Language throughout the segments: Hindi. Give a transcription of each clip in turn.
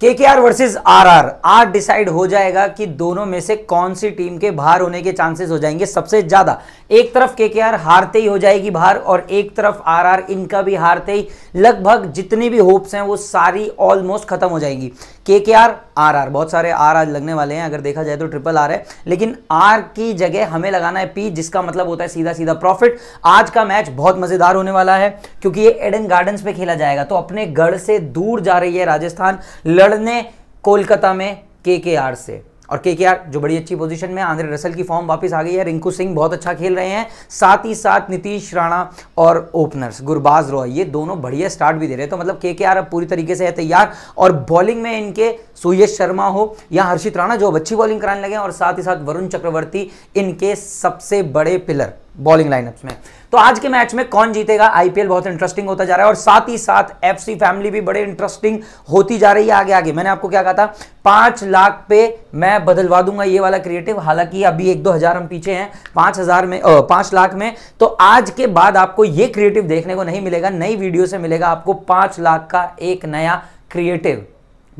के K R versus R R आज डिसाइड हो जाएगा कि दोनों में से कौन सी टीम के बाहर होने के चांसेस हो जाएंगे सबसे ज्यादा एक तरफ के हारते ही हो जाएगी बाहर और एक तरफ आरआर इनका भी हारते ही लगभग जितनी भी होप्स हैं वो सारी ऑलमोस्ट खत्म हो जाएंगी के के आर आर आर बहुत सारे आर आज लगने वाले हैं अगर देखा जाए तो ट्रिपल आर है लेकिन आर की जगह हमें लगाना है पी जिसका मतलब होता है सीधा सीधा प्रॉफिट आज का मैच बहुत मजेदार होने वाला है क्योंकि ये एडन गार्डन्स पे खेला जाएगा तो अपने गढ़ से दूर जा रही है राजस्थान लड़ने कोलकाता में के के आर से और के जो बड़ी अच्छी पोजीशन में आंध्र रसल की फॉर्म वापस आ गई है रिंकू सिंह बहुत अच्छा खेल रहे हैं साथ ही साथ नीतीश राणा और ओपनर्स गुरबाज रॉय ये दोनों बढ़िया स्टार्ट भी दे रहे हैं तो मतलब के अब पूरी तरीके से है तैयार और बॉलिंग में इनके सुयश शर्मा हो या हर्षित राणा जो अब अच्छी बॉलिंग कराने लगे और साथ ही साथ वरुण चक्रवर्ती इनके सबसे बड़े पिलर बॉलिंग लाइनअप्स में तो आज के मैच में कौन जीतेगा आईपीएल बहुत इंटरेस्टिंग होता जा रहा है और साथ ही साथ एफसी फैमिली भी बड़े इंटरेस्टिंग होती जा रही है आगे आगे मैंने आपको क्या कहा था पांच लाख पे मैं बदलवा दूंगा ये वाला क्रिएटिव हालांकि अभी एक दो हजार हम पीछे हैं पांच हजार में ओ, पांच लाख में तो आज के बाद आपको ये क्रिएटिव देखने को नहीं मिलेगा नई वीडियो से मिलेगा आपको पांच लाख का एक नया क्रिएटिव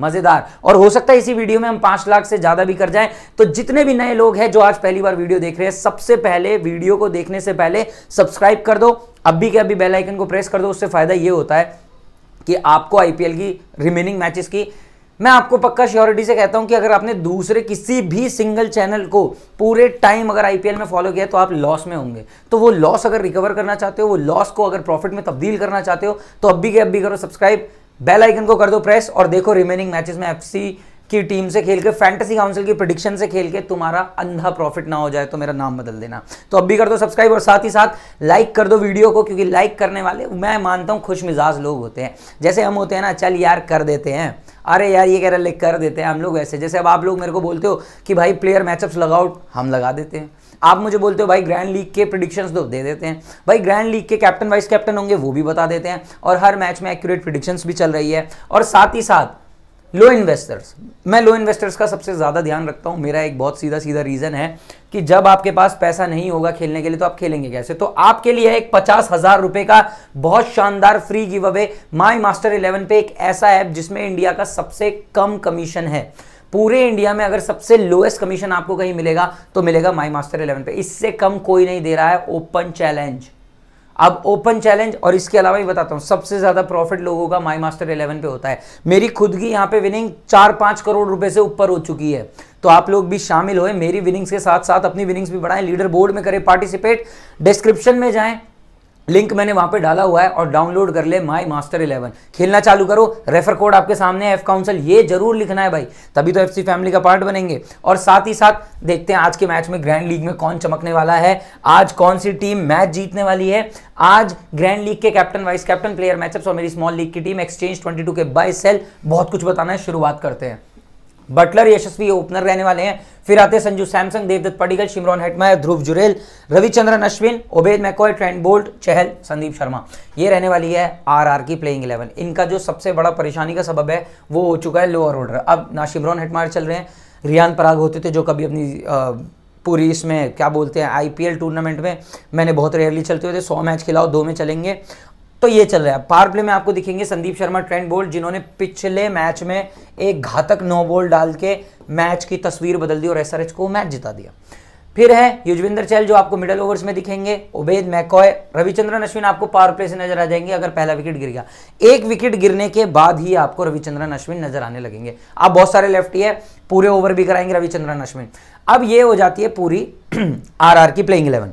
मजेदार और हो सकता है इसी वीडियो में हम पांच लाख से ज्यादा भी कर जाएं तो जितने भी नए लोग हैं जो आज पहली बार वीडियो देख रहे हैं सबसे पहले वीडियो को देखने से पहले सब्सक्राइब कर दो अभी के अभी बेल आइकन को प्रेस कर दो उससे फायदा यह होता है कि आपको आईपीएल की रिमेनिंग मैचेस की मैं आपको पक्का श्योरिटी से कहता हूं कि अगर आपने दूसरे किसी भी सिंगल चैनल को पूरे टाइम अगर आईपीएल में फॉलो किया तो आप लॉस में होंगे तो वो लॉस अगर रिकवर करना चाहते हो वो लॉस को अगर प्रॉफिट में तब्दील करना चाहते हो तो अभी के अभी करो सब्सक्राइब बेल आइकन को कर दो प्रेस और देखो रिमेनिंग मैचेस में एफसी की टीम से खेल के फैंटेसी काउंसिल की प्रोडिक्शन से खेल के तुम्हारा अंधा प्रॉफिट ना हो जाए तो मेरा नाम बदल देना तो अब भी कर दो सब्सक्राइब और साथ ही साथ लाइक कर दो वीडियो को क्योंकि लाइक करने वाले मैं मानता हूँ खुश मिजाज लोग होते हैं जैसे हम होते हैं ना चल यार कर देते हैं अरे यार ये कह रहे कर देते हैं हम लोग ऐसे जैसे अब आप लोग मेरे को बोलते हो कि भाई प्लेयर मैचअप्स लगाओ हम लगा देते हैं आप मुझे बोलते हो भाई ग्रैंड लीग के प्रिडिक्शंस दो तो दे देते हैं भाई ग्रैंड लीग के कैप्टन वाइस कैप्टन होंगे वो भी बता देते हैं और हर मैच में एक्यूरेट प्रिडिक्शंस भी चल रही है और साथ ही साथ लो इन्वेस्टर्स मैं लो इन्वेस्टर्स का सबसे ज़्यादा ध्यान रखता हूँ मेरा एक बहुत सीधा सीधा रीज़न है कि जब आपके पास पैसा नहीं होगा खेलने के लिए तो आप खेलेंगे कैसे तो आपके लिए एक पचास हज़ार रुपये का बहुत शानदार free giveaway my master eleven पे एक ऐसा ऐप जिसमें इंडिया का सबसे कम कमीशन है पूरे इंडिया में अगर सबसे लोएस्ट कमीशन आपको कहीं मिलेगा तो मिलेगा माई मास्टर इलेवन पे इससे कम कोई नहीं दे रहा है ओपन चैलेंज अब ओपन चैलेंज और इसके अलावा ही बताता हूं सबसे ज़्यादा प्रॉफिट लोगों का माई मास्टर इलेवन पे होता है मेरी खुद की यहां पे विनिंग चार पांच करोड़ रुपए से ऊपर हो चुकी है तो आप लोग भी शामिल होए मेरी विनिंग्स के साथ साथ अपनी विनिंग्स भी बढ़ाएं लीडर बोर्ड में करें पार्टिसिपेट डिस्क्रिप्शन में जाएं लिंक मैंने वहां पे डाला हुआ है और डाउनलोड कर ले माई मास्टर इलेवन खेलना चालू करो रेफर कोड आपके सामने एफ काउंसिल ये जरूर लिखना है भाई तभी तो एफसी फैमिली का पार्ट बनेंगे और साथ ही साथ देखते हैं आज के मैच में ग्रैंड लीग में कौन चमकने वाला है आज कौन सी टीम मैच जीतने वाली है आज ग्रैंड लीग के captain vice captain player matchup और मेरी स्मॉल लीग की टीम एक्सचेंज ट्वेंटी के बाई सेल बहुत कुछ बताना है शुरुआत करते हैं बटलर यशस्वी ओपनर रहने वाले हैं फिर आते Sanju Samson Devdutt Padikkal Shimron Hetmyer Dhruv Jurel Ravichandran Ashwin Obed McCoy Trent Boult Chahal Sandeep Sharma ये रहने वाली है आर आर की प्लेइंग इलेवन इनका जो सबसे बड़ा परेशानी का सबब है वो हो चुका है लोअर ऑर्डर अब ना शिमरॉन हेटमायर चल रहे हैं रियान पराग होते थे जो कभी अपनी पूरी इसमें क्या बोलते हैं आईपीएल टूर्नामेंट में मैंने बहुत रेयरली चलते हुए थे सौ मैच खिलाओ दो में चलेंगे तो ये चल रहा है पावर प्ले में आपको दिखेंगे संदीप शर्मा ट्रेंड बोल्ट जिन्होंने पिछले मैच में एक घातक नौ बोल डाल के मैच की तस्वीर बदल दी और एसआरएच को मैच जिता दिया फिर है युजविंदर चहल जो आपको मिडल ओवर्स में दिखेंगे उबेद मैकॉय रविचंद्रन अश्विन आपको पावर प्ले से नजर आ जाएंगे अगर पहला विकेट गिर गया एक विकेट गिरने के बाद ही आपको रविचंद्रन अश्विन नजर आने लगेंगे आप बहुत सारे लेफ्टी है पूरे ओवर भी कराएंगे रविचंद्रन अश्विन अब ये हो जाती है पूरी आर की प्लेइंग इलेवन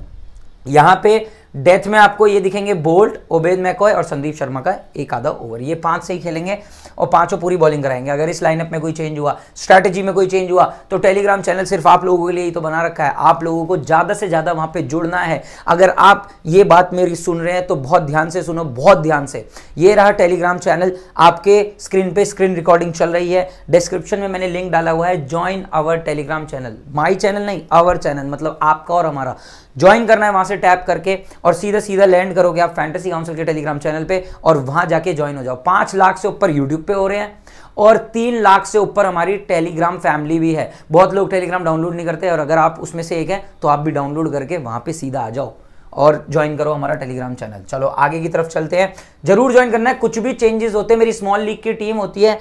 यहां पर डेथ में आपको ये दिखेंगे बोल्ट ओबेद मैकॉय और संदीप शर्मा का एक आधा ओवर ये पांच से ही खेलेंगे और पांचों पूरी बॉलिंग कराएंगे अगर इस लाइनअप में कोई चेंज हुआ स्ट्रैटेजी में कोई चेंज हुआ तो टेलीग्राम चैनल सिर्फ आप लोगों के लिए ही तो बना रखा है आप लोगों को ज़्यादा से ज़्यादा वहाँ पर जुड़ना है अगर आप ये बात मेरी सुन रहे हैं तो बहुत ध्यान से सुनो बहुत ध्यान से ये रहा टेलीग्राम चैनल आपके स्क्रीन पर स्क्रीन रिकॉर्डिंग चल रही है डिस्क्रिप्शन में मैंने लिंक डाला हुआ है join our Telegram channel my channel नहीं आवर चैनल मतलब आपका और हमारा ज्वाइन करना है वहां से टैप करके और सीधा सीधा लैंड करोगे आप फैंटेसी काउंसिल के टेलीग्राम चैनल पे और वहां जाके ज्वाइन हो जाओ पांच लाख से ऊपर यूट्यूब पे हो रहे हैं और तीन लाख से ऊपर हमारी टेलीग्राम फैमिली भी है बहुत लोग टेलीग्राम डाउनलोड नहीं करते और अगर आप उसमें से एक हैं तो आप भी डाउनलोड करके वहां पे सीधा आ जाओ और ज्वाइन करो हमारा टेलीग्राम चैनल चलो आगे की तरफ चलते हैं जरूर ज्वाइन करना है कुछ भी चेंजेस होते हैं मेरी स्मॉल लीग की टीम होती है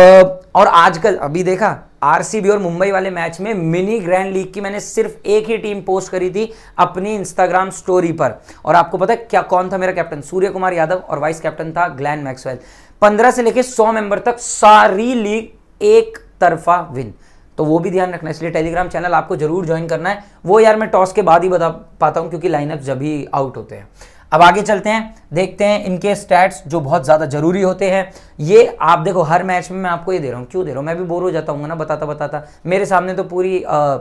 और आजकल अभी देखा आरसीबी और मुंबई वाले मैच में मिनी ग्रैंड लीग की मैंने सिर्फ एक ही टीम पोस्ट करी थी अपनी इंस्टाग्राम स्टोरी पर और आपको पता है क्या कौन था मेरा कैप्टन सूर्य कुमार यादव और वाइस कैप्टन था ग्लैन मैक्सवेल पंद्रह से लेकर सौ मेंबर तक सारी लीग एक तरफा विन तो वो भी ध्यान रखना इसलिए टेलीग्राम चैनल आपको जरूर ज्वाइन करना है वो यार मैं टॉस के बाद ही बता पाता हूं क्योंकि लाइनअप जब ही आउट होते हैं अब आगे चलते हैं देखते हैं इनके स्टैट्स जो बहुत ज़्यादा जरूरी होते हैं ये आप देखो हर मैच में मैं आपको ये दे रहा हूँ क्यों दे रहा हूँ मैं भी बोर हो जाता हूँ ना बताता बताता मेरे सामने तो पूरी आ,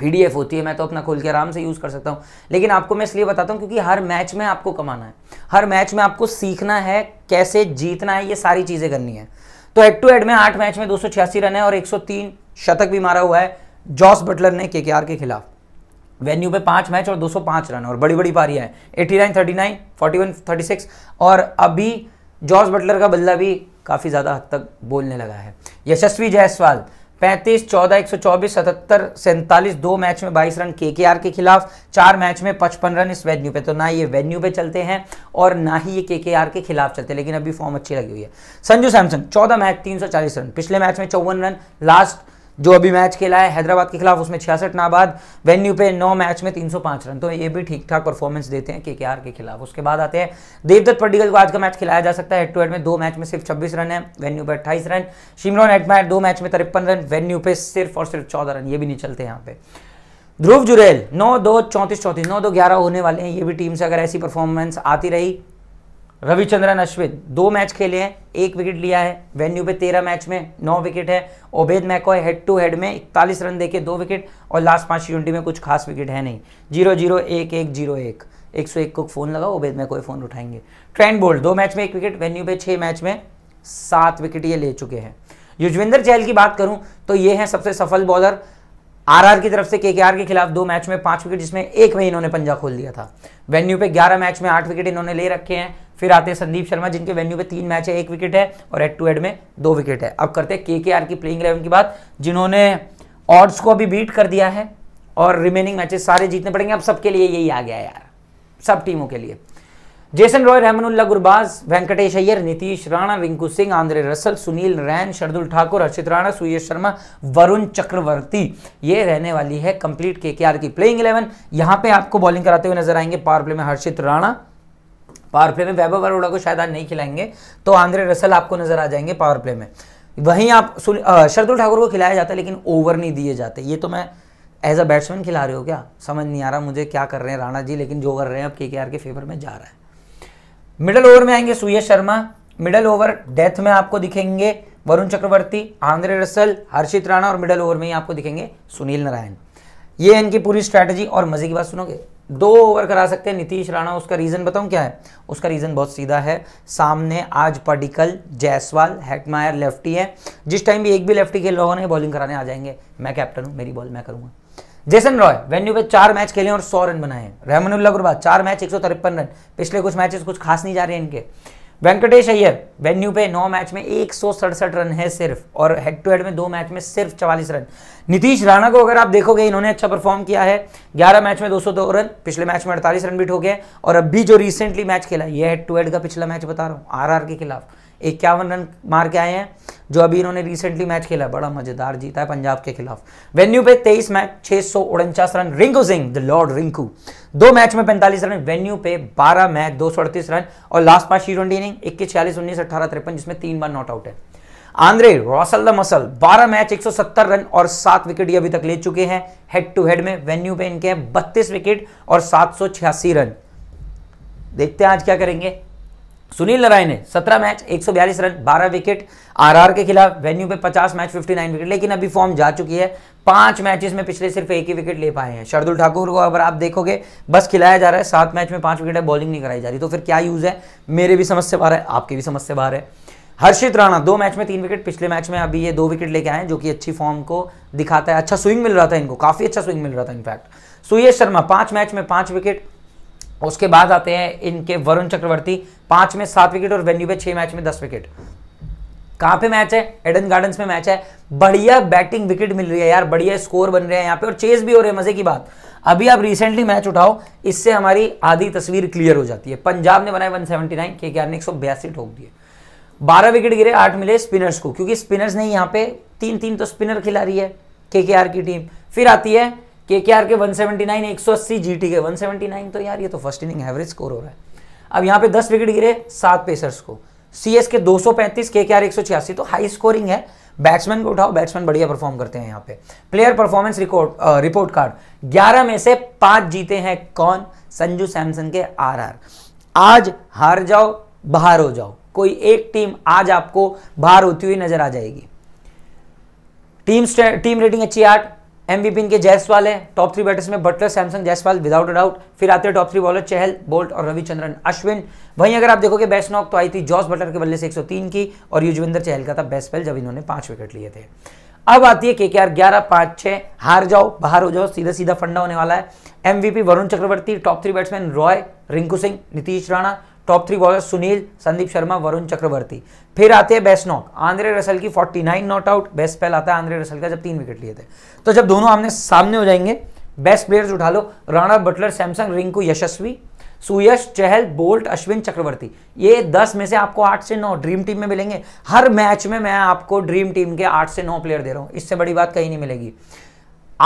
पीडीएफ होती है मैं तो अपना खोल के आराम से यूज़ कर सकता हूँ लेकिन आपको मैं इसलिए बताता हूँ क्योंकि हर मैच में आपको कमाना है हर मैच में आपको सीखना है कैसे जीतना है ये सारी चीज़ें करनी है तो हेड टू हेड में आठ मैच में दो रन है और 103 शतक भी मारा हुआ है जॉस बटलर ने के के खिलाफ वेन्यू पे पांच मैच और 205 रन और बड़ी बड़ी पारियां हैं 89 39 41 36 और अभी जॉर्ज बटलर का बल्ला भी काफ़ी ज़्यादा हद तक बोलने लगा है यशस्वी जायसवाल पैंतीस चौदह एक सौ चौबीस सतहत्तर सैंतालीस दो मैच में बाईस रन के के आर के खिलाफ चार मैच में पचपन रन इस वेन्यू पे तो ना ये वेन्यू पे चलते हैं और ना ही ये के के आर के खिलाफ चलते हैं लेकिन अभी फॉर्म अच्छी लगी हुई है संजू सैमसन चौदह मैच तीन सौ चालीस रन पिछले मैच में चौवन रन लास्ट जो अभी मैच खेला है हैदराबाद के खिलाफ उसमें छियासठ नाबाद वेन्यू पे नौ मैच में 305 रन तो ये भी ठीक ठाक परफॉर्मेंस देते हैं के के आर के खिलाफ उसके बाद आते हैं देवदत्त पड्डिकल को आज का मैच खिलाया जा सकता है हेड टू हेड में दो मैच में सिर्फ छब्बीस रन है वेन्यू पे अट्ठाईस रन शिमरॉन एटमायर दो मैच में तिरपन रन वेन्यू पे सिर्फ और सिर्फ चौदह रन ये भी नहीं चलते यहाँ पे ध्रुव जुरेल नौ दो चौंतीस चौंतीस नौ दो ग्यारह होने वाले हैं ये भी टीम से अगर ऐसी परफॉर्मेंस आती रही रविचंद्रन अश्विन दो मैच खेले हैं एक विकेट लिया है वेन्यू पे तेरह मैच में नौ विकेट है Obed McCoy head to head में इकतालीस रन देके दो विकेट और लास्ट पांच यूनिटी में कुछ खास विकेट है नहीं जीरो जीरो एक एक जीरो एक एक सौ एक को फोन लगा ओबेद मैकॉय फोन उठाएंगे ट्रेंड बोल्ड दो मैच में एक विकेट वेन्यू पे छह मैच में सात विकेट ये ले चुके हैं युजवेंद्र चहल की बात करूं तो ये है सबसे सफल बॉलर आरआर की तरफ से केकेआर के खिलाफ दो मैच में पांच विकेट जिसमें एक में इन्होंने पंजा खोल दिया था वेन्यू पे ग्यारह मैच में आठ विकेट इन्होंने ले रखे हैं फिर आते हैं संदीप शर्मा जिनके वेन्यू पे तीन मैच है एक विकेट है और एड टू एड में दो विकेट है अब करते हैं के के आर की प्लेइंग इलेवन की बात जिन्होंने ऑड्स को अभी बीट कर दिया है और रिमेनिंग मैचेस सारे जीतने पड़ेंगे अब सबके लिए यही आ गया यार सब टीमों के लिए Jason Roy Rahmanullah Gurbaz Venkatesh Iyer Nitish Rana Rinku Singh Andre Russell Sunil Narine Shardul Thakur Harshit Rana Surya Sharma Varun Chakravarthy ये रहने वाली है कंप्लीट के की प्लेइंग इलेवन यहां पे आपको बॉलिंग कराते हुए नजर आएंगे पावर प्ले में हर्षित राणा पावर प्ले में वैभव अरोड़ा को शायद आज नहीं खिलाएंगे तो आंद्रे रसल आपको नजर आ जाएंगे पावर प्ले में वहीं आप सुन शरदुल ठाकुर को खिलाया जाता है लेकिन ओवर नहीं दिए जाते ये तो मैं एज अ बैट्समैन खिला रहे हो क्या समझ नहीं आ रहा मुझे क्या कर रहे हैं राणा जी लेकिन जो कर रहे हैं अब के के फेवर में जा रहा है मिडल ओवर में आएंगे Surya Sharma middle over death में आपको दिखेंगे वरुण चक्रवर्ती आंद्रे रसल हर्षित राणा और मिडल ओवर में ही आपको दिखेंगे सुनील नारायण ये इनकी पूरी स्ट्रैटेजी और मजे की बात सुनोगे दो ओवर करा सकते हैं नीतीश राणा उसका रीज़न बताऊं क्या है उसका रीज़न बहुत सीधा है सामने आज पडिकल जायसवाल हेटमायर लेफ्टी है जिस टाइम भी एक भी लेफ्टी खेल रहा ने बॉलिंग कराने आ जाएंगे मैं कैप्टन हूँ मेरी बॉल मैं करूंगा जेसन रॉय वेन्यू पे चार मैच खेले और सौ रन बनाए रहमन गुरबा चार मैच एक रन पिछले कुछ मैचेस कुछ खास नहीं जा रहे हैं इनके वेंकटेश अय्यर वेन्यू पे नौ मैच में एक रन है सिर्फ और हेड टू हेड में दो मैच में सिर्फ चवालीस रन नीतीश राणा को अगर आप देखोगे इन्होंने अच्छा परफॉर्म किया है 11 मैच में 202 रन पिछले मैच में 48 रन भी ठोके और अब भी जो रिसेंटली मैच खेला ये हेड टू हेड का पिछला मैच बता रहा हूँ आर के खिलाफ इक्यावन रन मार के आए हैं जो अभी इन्होंने रिसेंटली मैच खेला बड़ा मजेदार जीता है पंजाब के खिलाफ वेन्यू पे तेईस मैच छह सौ उनचास run Rinku Singh the lord Rinku दो मैच में पैंतालीस रन वेन्यू पे बारह मैच दो सौ अड़तीस रन और लास्ट पांच ट्वेंटी इनिंग इक्कीस छियालीस उन्नीस अठारह तिरपन जिसमें तीन बार नॉट आउट है Andre Russell the muscle 12 match 170 run और सात विकेट अभी तक ले चुके हैं हेड टू हेड में वेन्यू पे इनके हैं 32 विकेट और सात रन देखते हैं आज क्या करेंगे सुनील नारायण ने 17 मैच 142 रन 12 विकेट आरआर के खिलाफ वेन्यू पे 50 मैच 59 विकेट लेकिन अभी फॉर्म जा चुकी है पांच मैचेस में पिछले सिर्फ एक ही विकेट ले पाए हैं शरदुल ठाकुर को अगर आप देखोगे बस खिलाया जा रहा है सात मैच में पांच विकेट है बॉलिंग नहीं कराई जा रही तो फिर क्या यूज़ है मेरे भी समझ से बाहर है आपके भी समझ से बाहर है हर्षित राणा दो मैच में तीन विकेट पिछले मैच में अभी ये दो विकेट लेके आए हैं जो कि अच्छी फॉर्म को दिखाता है अच्छा स्विंग मिल रहा था इनको काफ़ी अच्छा स्विंग मिल रहा था इनफैक्ट सुयेश शर्मा पांच मैच में पांच विकेट उसके बाद आते हैं इनके वरुण चक्रवर्ती पांच में सात विकेट और वेन्यू पे छह मैच में दस विकेट कहां पे मैच है एडन गार्डन्स में मैच है बढ़िया बैटिंग विकेट मिल रही है यार बढ़िया स्कोर बन रहे हैं यहाँ पे और चेस भी हो रहे हैं मजे की बात अभी आप रिसेंटली मैच उठाओ इससे हमारी आधी तस्वीर क्लियर हो जाती है पंजाब ने बनाए 179 के के ने एक सौ बयासी ठोक दिए बारह विकेट गिरे आठ मिले स्पिनर्स को क्योंकि स्पिनर्स ने यहाँ पे तीन तीन तो स्पिनर खिला रही है के की टीम फिर आती है के के आर के वन सेवेंटी नाइन एक सौ अस्सी जी टी के वन सेवेंटी नाइन तो यार ये तो फर्स्ट इनिंग एवरेज स्कोर हो रहा है अब यहाँ पे दस विकेट गिरे सात पेसर्स को सी एस के दो सौ पैंतीस के के आर एक सौ छियासी तो हाई स्कोरिंग है बैट्समैन को उठाओ बैट्समैन बढ़िया परफॉर्म करते हैं यहाँ पे player performance record report card ग्यारह में से पांच जीते हैं कौन संजू सैमसन के आर आर आज हार जाओ बाहर हो जाओ कोई एक टीम आज आपको बाहर होती हुई नजर आ जाएगी टीम टीम रेटिंग अच्छी आठ एम विपिन के है टॉप थ्री बैटर्स में Buttler Samson Jaiswal without a doubt फिर आते हैं top three bowler Chahal Boult और रविचंद्रन अश्विन वहीं अगर आप देखोगे बेस्ट नॉक तो आई थी जॉस बटलर के बल्ले से 103 की और युजविंदर चहल का था बेस्ट पेल जब इन्होंने पांच विकेट लिए थे अब आती है के के आर ग्यारह पांच छह हार जाओ बाहर हो जाओ सीधा सीधा फंडा होने वाला है MVP Varun Chakravarthy top three batsman Roy Rinku Singh Nitish Rana top three bowler Sunil Sandeep Sharma Varun Chakravarthy फिर आते हैं बेस्ट नॉक आंद्रे रसल की 49 नॉट आउट बेस्ट पहल आता है आंद्रे रसल का जब तीन विकेट लिए थे तो जब दोनों आमने सामने हो जाएंगे बेस्ट प्लेयर्स उठा लो राणा बटलर सैमसंग रिंकू यशस्वी सुयश चहल बोल्ट अश्विन चक्रवर्ती ये दस में से आपको आठ से नौ ड्रीम टीम में मिलेंगे हर मैच में मैं आपको ड्रीम टीम के आठ से नौ प्लेयर दे रहा हूं इससे बड़ी बात कहीं नहीं मिलेगी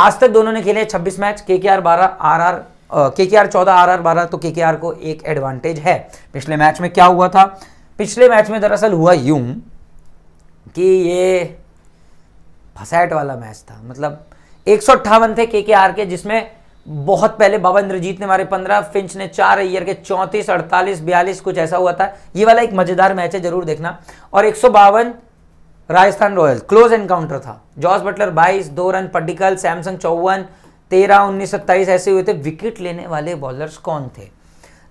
आज तक दोनों ने खेले 26 मैच के के आर बारह आर आर के के आर चौदह आर आर बारह तो के के आर को एक एडवांटेज है पिछले मैच में क्या हुआ था पिछले मैच में दरअसल हुआ यूं कि ये फसैट वाला मैच था मतलब एक थे के के आर के जिसमें बहुत पहले बाबा इंद्रजीत ने मारे पंद्रह फिंच ने चार अय्यर के चौंतीस अड़तालीस बयालीस कुछ ऐसा हुआ था ये वाला एक मजेदार मैच है जरूर देखना और एक सौ बावन राजस्थान रॉयल्स क्लोज एनकाउंटर था जॉर्ज बटलर बाईस दो रन पड्डिकल सैमसंग चौवन तेरह उन्नीस सत्ताईस ऐसे हुए थे विकेट लेने वाले बॉलर्स कौन थे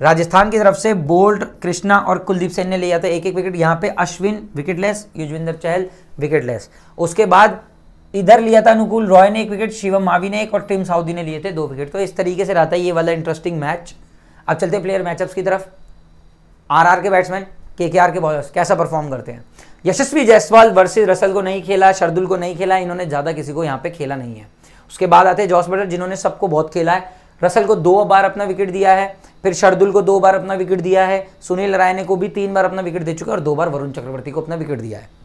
राजस्थान की तरफ से बोल्ड कृष्णा और कुलदीप सेन ने लिया था एक एक विकेट यहाँ पे अश्विन विकेटलेस युजविंदर चहल विकेटलेस उसके बाद इधर लिया था अनुकूल रॉय ने एक विकेट शिवम मावी ने एक और टीम साउदी ने लिए थे दो विकेट तो इस तरीके से रहता है ये वाला इंटरेस्टिंग मैच अब चलते प्लेयर मैचअप्स की तरफ आर के बैट्समैन के के के बॉलर्स कैसा परफॉर्म करते हैं यशस्वी जायसवाल वर्सेज रसल को नहीं खेला शर्दुल को नहीं खेला इन्होंने ज़्यादा किसी को यहाँ पे खेला नहीं है उसके बाद आते हैं जॉस बटर जिन्होंने सबको बहुत खेला है रसल को दो बार अपना विकेट दिया है फिर शर्दुल को दो बार अपना विकेट दिया है सुनील रायने को भी तीन बार अपना विकेट दे चुका है और दो बार वरुण चक्रवर्ती को अपना विकेट दिया है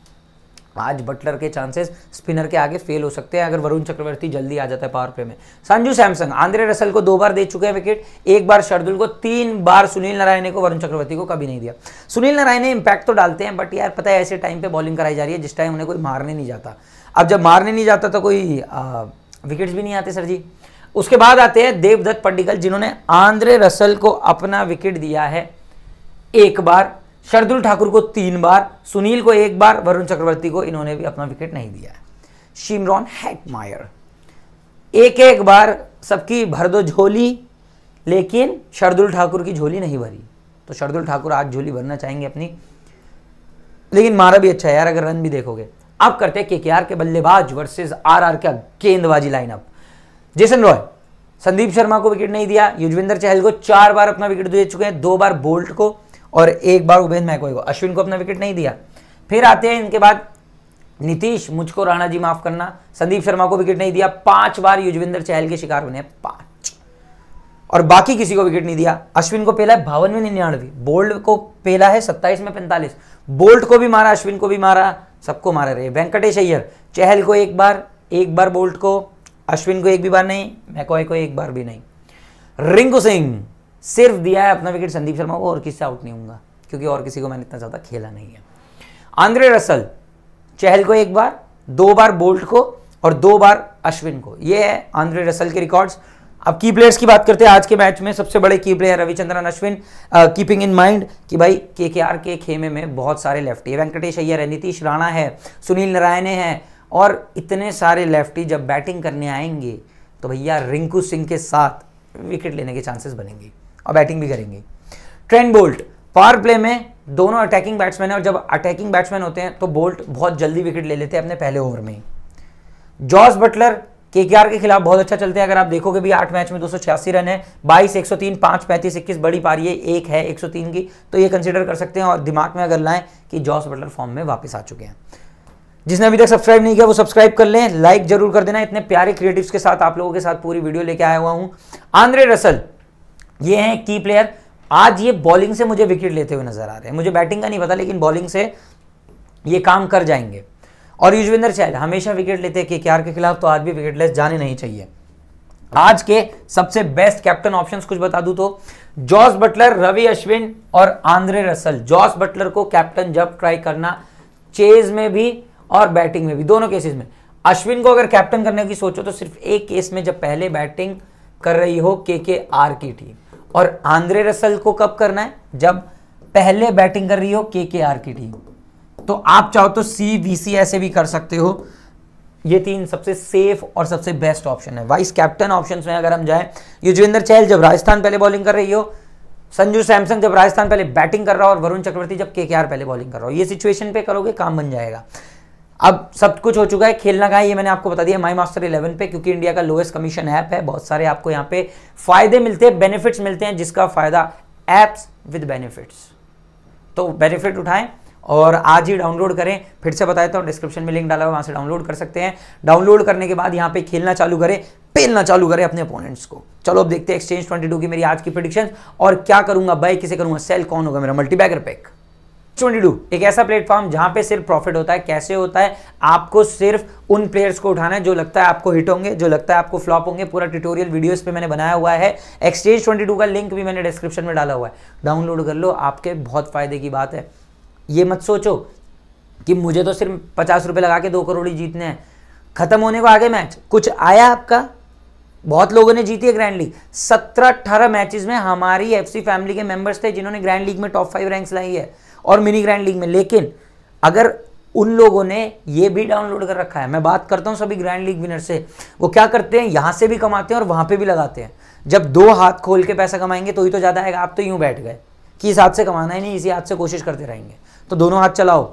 आज बटलर के चांसेस स्पिनर के आगे फेल हो सकते हैं अगर वरुण चक्रवर्ती जल्दी आ जाता है पावर प्ले में संजू सैमसंग आंद्रे रसल को दो बार दे चुके हैं विकेट एक बार शर्दुल को तीन बार सुनील नारायण को वरुण चक्रवर्ती को कभी नहीं दिया सुनील नारायण ने इंपैक्ट तो डालते हैं बट यार पता है ऐसे टाइम पर बॉलिंग कराई जा रही है जिस टाइम उन्हें कोई मारने नहीं जाता अब जब मारने नहीं जाता तो कोई आ, विकेट्स भी नहीं आते सर जी उसके बाद आते हैं देवदत्त पड्डिकल जिन्होंने आंद्रे रसल को अपना विकेट दिया है एक बार शरदुल ठाकुर को तीन बार सुनील को एक बार वरुण चक्रवर्ती को इन्होंने भी अपना विकेट नहीं दिया शिमरॉन हैटमायर एक एक बार सबकी भर दो झोली लेकिन शरदुल ठाकुर की झोली नहीं भरी तो शरदुल ठाकुर आज झोली भरना चाहेंगे अपनी लेकिन मारा भी अच्छा है यार अगर रन भी देखोगे अब करते हैं केकेआर के बल्लेबाज वर्सेस आरआर का गेंदबाजी lineup Jason Roy Sandeep Sharma को विकेट नहीं दिया युजविंदर चहल को चार बार अपना विकेट दे चुके हैं दो बार बोल्ट को और एक बार उपेंद्र महकोई को अश्विन को अपना विकेट नहीं दिया फिर आते हैं इनके बाद नीतीश मुझको राणा जी माफ करना संदीप शर्मा को विकेट नहीं दिया पांच बार युजविंदर चहल के शिकार होने पांच और बाकी किसी को विकेट नहीं दिया अश्विन को पहला है बावनवे निन्यानवे बोल्ट को पहला है सत्ताईस में पैंतालीस बोल्ट को भी मारा अश्विन को भी मारा सबको मारा रहे वेंकटेश अय्यर चहल को एक बार एक बार बोल्ट को अश्विन को एक भी बार नहीं मैकॉय को एक बार भी नहीं रिंकू सिंह सिर्फ दिया है अपना विकेट संदीप शर्मा को और किससे आउट नहीं होऊंगा क्योंकि और किसी को मैंने इतना ज़्यादा खेला नहीं है आंद्रे रसल चहल को एक बार दो बार बोल्ट को और दो बार अश्विन को ये है आंद्रे रसल के रिकॉर्ड्स अब की प्लेयर्स की बात करते हैं आज के मैच में सबसे बड़े की player Ravichandran Ashwin keeping in mind कि भाई के के आर के खेमे में बहुत सारे लेफ्टी है वेंकटेश अय्यर है नीतीश राणा है सुनील नारायणे हैं और इतने सारे लेफ्टी जब बैटिंग करने आएंगे तो भैया रिंकू सिंह के साथ विकेट लेने के चांसेस बनेंगे और बैटिंग भी करेंगे ट्रेंड बोल्ट पावर प्ले में दोनों अटैकिंग बैट्समैन है और जब अटैकिंग बैट्समैन होते हैं तो बोल्ट बहुत जल्दी विकेट ले लेते हैं अपने पहले ओवर में जॉस बटलर के के खिलाफ बहुत अच्छा चलते हैं अगर आप देखोगे भी आठ मैच में दो रन है बाईस एक सौ तीन पांच पैंतीस इक्कीस बड़ी पारी है एक है एक सौ तीन की तो ये कंसिडर कर सकते हैं और दिमाग में अगर लाएं कि जॉस बटलर फॉर्म में वापस आ चुके हैं जिसने अभी तक सब्सक्राइब नहीं किया वो सब्सक्राइब कर लें लाइक जरूर कर देना इतने प्यारे क्रिएटिव्स के साथ आप लोगों के साथ पूरी वीडियो लेके आया हुआ हूं आंद्रे रसल ये हैं की प्लेयर आज ये बॉलिंग से मुझे विकेट लेते हुए नजर आ रहे हैं मुझे बैटिंग का नहीं पता लेकिन बॉलिंग से ये काम कर जाएंगे और युजवेंद्र चहल हमेशा विकेट लेते हैं के के खिलाफ तो आज भी विकेट लेस जाने नहीं चाहिए आज के सबसे बेस्ट कैप्टन ऑप्शंस कुछ बता दूं तो जॉस बटलर रवि अश्विन और आंद्रे रसल जॉस बटलर को कैप्टन जब ट्राई करना चेज में भी और बैटिंग में भी दोनों केसेस में अश्विन को अगर कैप्टन करने की सोचो तो सिर्फ एक केस में जब पहले बैटिंग कर रही हो के के आर की टीम और आंद्रे रसल को कब करना है जब पहले बैटिंग कर रही हो के के आर की टीम तो आप चाहो तो सी वी सी ऐसे भी कर सकते हो ये तीन सबसे सेफ और सबसे बेस्ट ऑप्शन है वाइस कैप्टन ऑप्शन में अगर हम जाएं युजवेंद्र चहल जब राजस्थान पहले बॉलिंग कर रही हो संजू सैमसंग जब राजस्थान पहले बैटिंग कर रहा हो और वरुण चक्रवर्ती जब के पहले बॉलिंग कर रहा हो ये सिचुएशन पे करोगे काम बन जाएगा अब सब कुछ हो चुका है खेलना का है ये मैंने आपको बता दिया माई मास्टर इलेवन पे क्योंकि इंडिया का लोएस्ट कमीशन ऐप है बहुत सारे आपको यहाँ पे फायदे मिलते हैं बेनिफिट्स मिलते हैं जिसका फायदा एप्स विद बेनिफिट्स तो बेनिफिट उठाएं और आज ही डाउनलोड करें फिर से बताता हूँ डिस्क्रिप्शन में लिंक डाला हुआ वहां से डाउनलोड कर सकते हैं डाउनलोड करने के बाद यहाँ पे खेलना चालू करें पेलना चालू करें अपने अपोनेंट्स को चलो अब देखते हैं एक्सचेंज 22 की मेरी आज की प्रडिक्शन और क्या करूंगा बाय किसे करूंगा सेल कौन होगा मेरा मल्टीबैगर पैक 22 एक ऐसा प्लेटफॉर्म जहां पे सिर्फ प्रॉफिट होता है कैसे होता है आपको सिर्फ उन प्लेयर्स को उठाना है जो लगता है आपको हिट होंगे जो लगता है आपको फ्लॉप होंगे पूरा ट्यूटोरियल वीडियोस पे मैंने बनाया हुआ है एक्सचेंज 22 का लिंक भी मैंने डिस्क्रिप्शन में डाला हुआ है डाउनलोड कर लो आपके बहुत फायदे की बात है ये मत सोचो कि मुझे तो सिर्फ पचास रुपये लगा के दो करोड़ ही जीतने हैं खत्म होने को आगे मैच कुछ आया आपका बहुत लोगों ने जीती है ग्रैंड लीग सत्रह अठारह मैचेस में हमारी एफसी फैमिली के मेंबर्स थे जिन्होंने ग्रैंड लीग में टॉप फाइव रैंक्स लाई है और मिनी ग्रैंड लीग में लेकिन अगर उन लोगों ने ये भी डाउनलोड कर रखा है मैं बात करता हूँ सभी ग्रैंड लीग विनर से वो क्या करते हैं यहाँ से भी कमाते हैं और वहाँ पे भी लगाते हैं जब दो हाथ खोल के पैसा कमाएंगे तो ही तो ज़्यादा आएगा आप तो यूँ बैठ गए कि इस हाथ से कमाना ही नहीं इसी हाथ से कोशिश करते रहेंगे तो दोनों हाथ चलाओ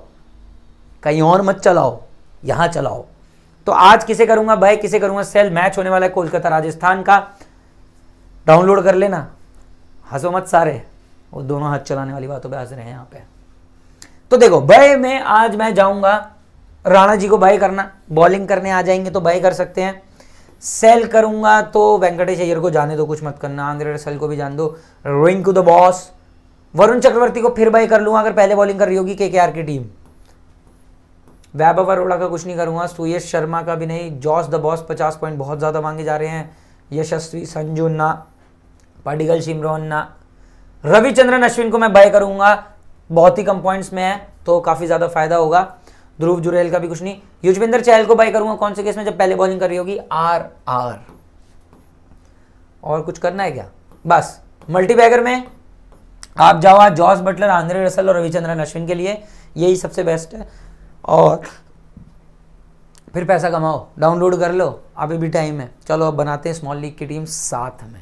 कहीं और मत चलाओ यहां चलाओ तो आज किसे करूंगा भाई किसे करूंगा सेल मैच होने वाला है कोलकाता राजस्थान का डाउनलोड कर लेना हंसो मत सारे वो दोनों हाथ चलाने वाली बातों पर हंस रहे हैं यहां पे तो देखो भय में आज मैं जाऊंगा राणा जी को बाय करना बॉलिंग करने आ जाएंगे तो बाय कर सकते हैं सेल करूंगा तो वेंकटेश अय्यर को जाने दो कुछ मत करना आंद्रे सेल को भी जान दो रिंकू द बॉस वरुण चक्रवर्ती को फिर बाई कर लूंगा अगर पहले बॉलिंग कर रही होगी के की टीम वैभव अरोड़ा का कुछ नहीं करूंगा सुयश शर्मा का भी नहीं जॉस द बॉस पचास पॉइंट बहुत ज़्यादा मांगे जा रहे हैं यशस्वी संजू ना पाडिगल शिमरोन ना रविचंद्रन अश्विन को मैं बाय करूंगा बहुत ही कम पॉइंट्स में है तो काफ़ी ज़्यादा फायदा होगा ध्रुव जुरेल का भी कुछ नहीं युजवेंद्र चहल को बाय करूंगा कौन से केस में जब पहले बॉलिंग कर रही होगी आर आर और कुछ करना है क्या बस मल्टीबैगर में आप जाओ आज जॉस बटलर आंद्रे रसल और रविचंद्रन अश्विन के लिए यही सबसे बेस्ट है और फिर पैसा कमाओ डाउनलोड कर लो अभी भी टाइम है चलो अब बनाते हैं स्मॉल लीग की टीम साथ में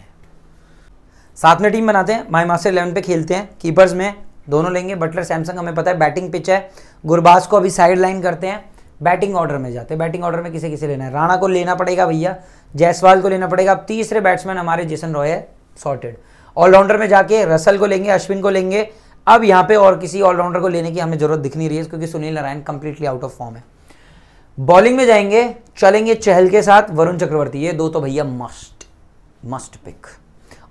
साथ में टीम बनाते हैं माई मास्टर इलेवन पे खेलते हैं कीपर्स में दोनों लेंगे बटलर सैमसंग हमें पता है बैटिंग पिच है गुरबाज को अभी साइड लाइन करते हैं बैटिंग ऑर्डर में जाते हैं बैटिंग ऑर्डर में किसे किसे लेना है राणा को लेना पड़ेगा भैया जयसवाल को लेना पड़ेगा अब तीसरे बैट्समैन हमारे जेसन रॉय है सॉर्टेड ऑलराउंडर में जाके रसल को लेंगे अश्विन को लेंगे अब यहाँ पे और किसी ऑलराउंडर को लेने की हमें जरूरत दिख नहीं रही है क्योंकि Sunil Narine completely out of form है बॉलिंग में जाएंगे चलेंगे चहल के साथ वरुण चक्रवर्ती ये दो तो भैया मस्ट मस्ट पिक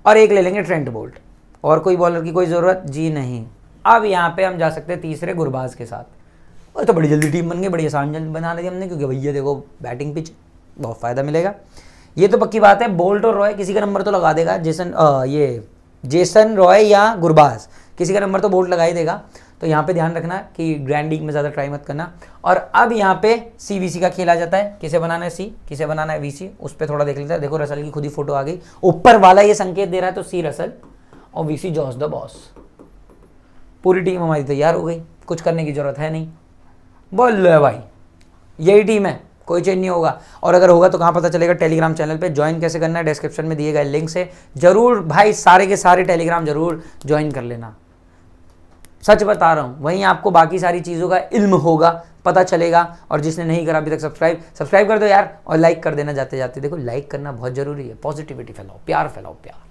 और एक ले लेंगे ट्रेंट बोल्ट और कोई बॉलर की कोई ज़रूरत जी नहीं अब यहाँ पे हम जा सकते हैं तीसरे गुरबाज के साथ और तो बड़ी जल्दी टीम बन गई बड़ी आसान बना ली हमने क्योंकि भैया देखो बैटिंग पिच बहुत फ़ायदा मिलेगा ये तो पक्की बात है बोल्ट और रॉय किसी का नंबर तो लगा देगा जेसन आ, ये जेसन रॉय या गुरबाज किसी का नंबर तो बोल्ट लगा ही देगा तो यहाँ पे ध्यान रखना कि ग्रैंड लीग में ज़्यादा ट्राई मत करना और अब यहाँ पे सी वी सी का खेला जाता है किसे बनाना है सी किसे बनाना है वी सी उस पर थोड़ा देख लेते हैं देखो रसल की खुद ही फोटो आ गई ऊपर वाला ये संकेत दे रहा है तो सी रसल और we see Jos the boss पूरी टीम हमारी तैयार हो गई कुछ करने की ज़रूरत है नहीं बोल लो भाई यही टीम है कोई चेंज नहीं होगा और अगर होगा तो कहाँ पता चलेगा टेलीग्राम चैनल पे ज्वाइन कैसे करना है डिस्क्रिप्शन में दिए गए लिंक से जरूर भाई सारे के सारे टेलीग्राम जरूर ज्वाइन कर लेना सच बता रहा हूँ वहीं आपको बाकी सारी चीज़ों का इल्म होगा पता चलेगा और जिसने नहीं करा अभी तक सब्सक्राइब सब्सक्राइब कर दो यार और लाइक कर देना जाते जाते देखो लाइक करना बहुत ज़रूरी है पॉजिटिविटी फैलाओ प्यार फैलाओ प्यार